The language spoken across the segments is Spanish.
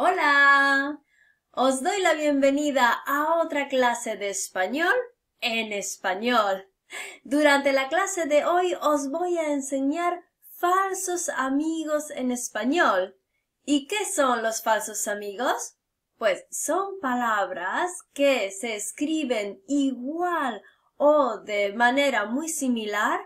Hola, os doy la bienvenida a otra clase de español en español. Durante la clase de hoy os voy a enseñar falsos amigos en español. ¿Y qué son los falsos amigos? Pues son palabras que se escriben igual o de manera muy similar,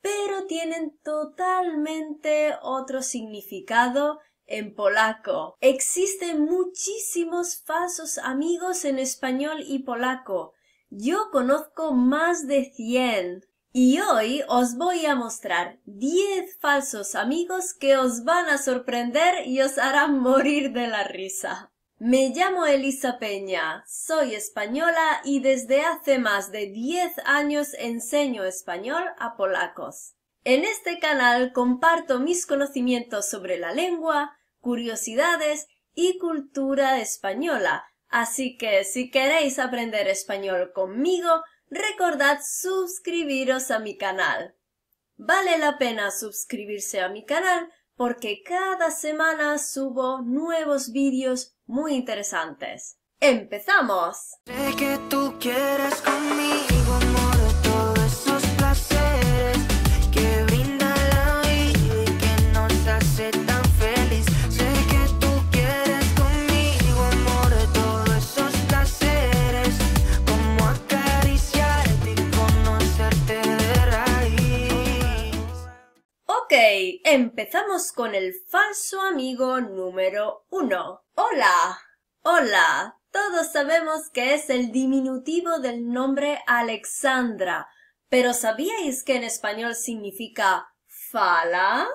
pero tienen totalmente otro significado en polaco. Existen muchísimos falsos amigos en español y polaco. Yo conozco más de 100. Y hoy os voy a mostrar 10 falsos amigos que os van a sorprender y os harán morir de la risa. Me llamo Elisa Peña, soy española y desde hace más de 10 años enseño español a polacos. En este canal comparto mis conocimientos sobre la lengua, curiosidades y cultura española, así que si queréis aprender español conmigo, recordad suscribiros a mi canal. Vale la pena suscribirse a mi canal porque cada semana subo nuevos vídeos muy interesantes. ¡Empezamos! Empezamos con el falso amigo número uno. Hola. Hola. Todos sabemos que es el diminutivo del nombre Alexandra, pero ¿sabíais que en español significa fala?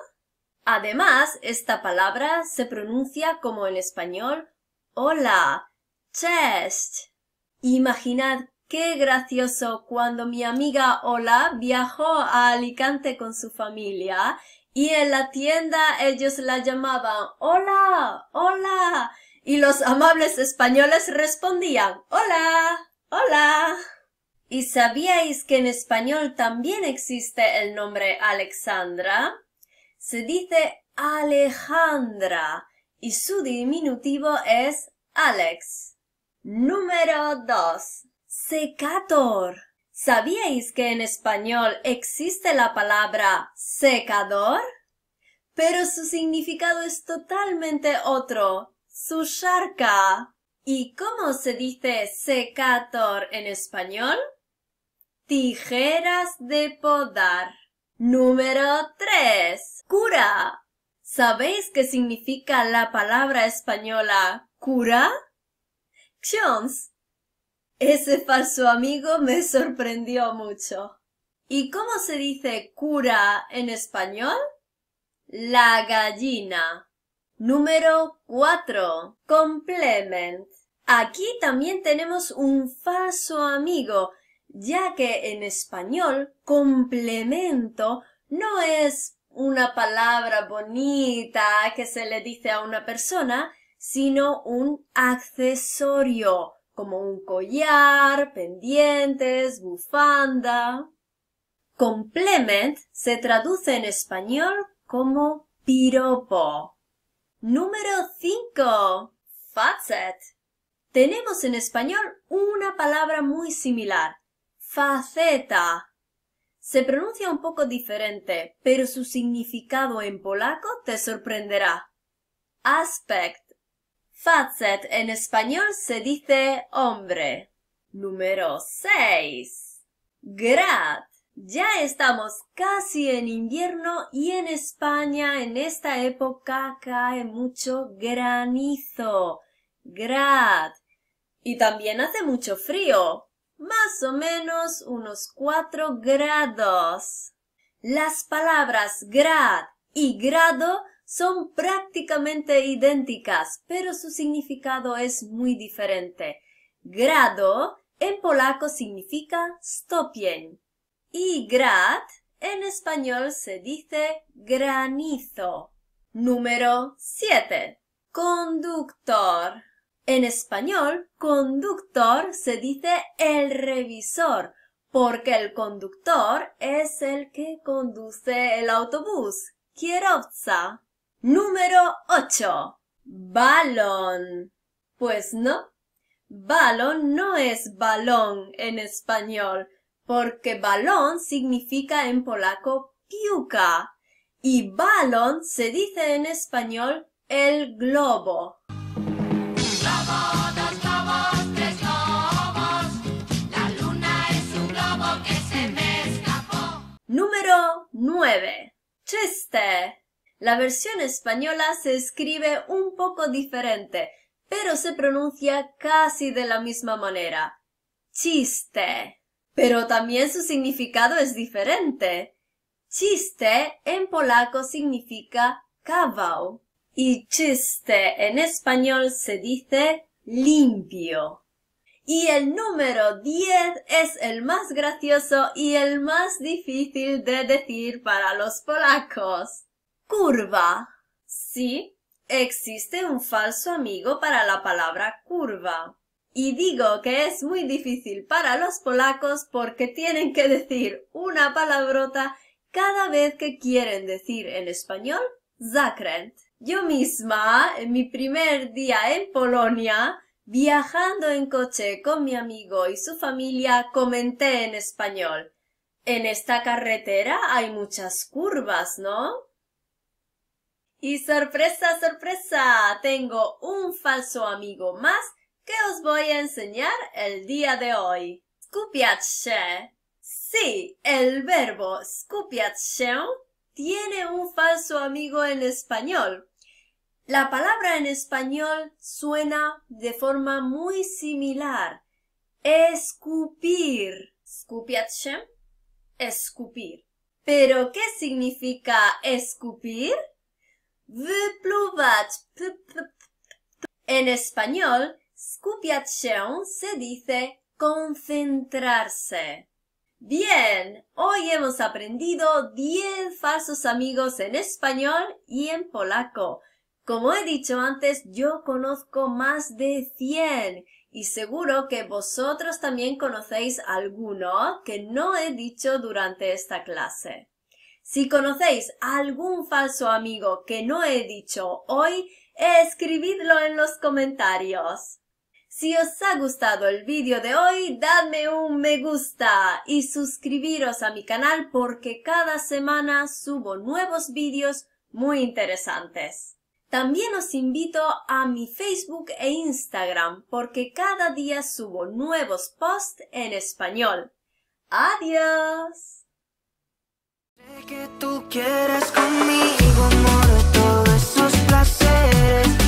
Además, esta palabra se pronuncia como en español hola, chest. Imaginad qué gracioso cuando mi amiga Hola viajó a Alicante con su familia y en la tienda ellos la llamaban Hola, hola. Y los amables españoles respondían Hola, hola. ¿Y sabíais que en español también existe el nombre Alexandra? Se dice Alejandra y su diminutivo es Alex. Número 2. Secator. ¿Sabíais que en español existe la palabra secador? Pero su significado es totalmente otro, su charca. ¿Y cómo se dice secador en español? Tijeras de podar. Número 3. Cura. ¿Sabéis qué significa la palabra española cura? Ese falso amigo me sorprendió mucho. ¿Y cómo se dice cura en español? La gallina. Número 4. Complement. Aquí también tenemos un falso amigo, ya que en español complemento no es una palabra bonita que se le dice a una persona, sino un accesorio como un collar, pendientes, bufanda. Complement se traduce en español como piropo. Número 5. Facet. Tenemos en español una palabra muy similar, faceta. Se pronuncia un poco diferente, pero su significado en polaco te sorprenderá. Aspect Facet en español se dice hombre. Número 6. Grad. Ya estamos casi en invierno y en España en esta época cae mucho granizo. Grad. Y también hace mucho frío. Más o menos unos 4 grados. Las palabras grad y grado son prácticamente idénticas, pero su significado es muy diferente. Grado en polaco significa stopien. y grad en español se dice granizo. Número 7. Conductor. En español, conductor se dice el revisor, porque el conductor es el que conduce el autobús. Kierowca. Número 8. Balón. Pues no. Balón no es balón en español, porque balón significa en polaco piuca y balón se dice en español el globo. Número 9. Chiste. La versión española se escribe un poco diferente, pero se pronuncia casi de la misma manera. Chiste. Pero también su significado es diferente. Chiste en polaco significa cavao, y chiste en español se dice limpio. Y el número 10 es el más gracioso y el más difícil de decir para los polacos curva. Sí, existe un falso amigo para la palabra curva. Y digo que es muy difícil para los polacos porque tienen que decir una palabrota cada vez que quieren decir en español zakręt. Yo misma, en mi primer día en Polonia, viajando en coche con mi amigo y su familia, comenté en español. En esta carretera hay muchas curvas, ¿no? Y sorpresa, sorpresa, tengo un falso amigo más que os voy a enseñar el día de hoy. Skupiać Sí, el verbo skupiać tiene un falso amigo en español. La palabra en español suena de forma muy similar. Escupir. Skupiać Escupir. ¿Pero qué significa escupir? En español, skupiać se dice concentrarse. Bien, hoy hemos aprendido 10 falsos amigos en español y en polaco. Como he dicho antes, yo conozco más de 100 y seguro que vosotros también conocéis alguno que no he dicho durante esta clase. Si conocéis algún falso amigo que no he dicho hoy, escribidlo en los comentarios. Si os ha gustado el vídeo de hoy, dadme un me gusta y suscribiros a mi canal porque cada semana subo nuevos vídeos muy interesantes. También os invito a mi Facebook e Instagram porque cada día subo nuevos posts en español. ¡Adiós! Que tú quieres conmigo, amor, todos esos placeres.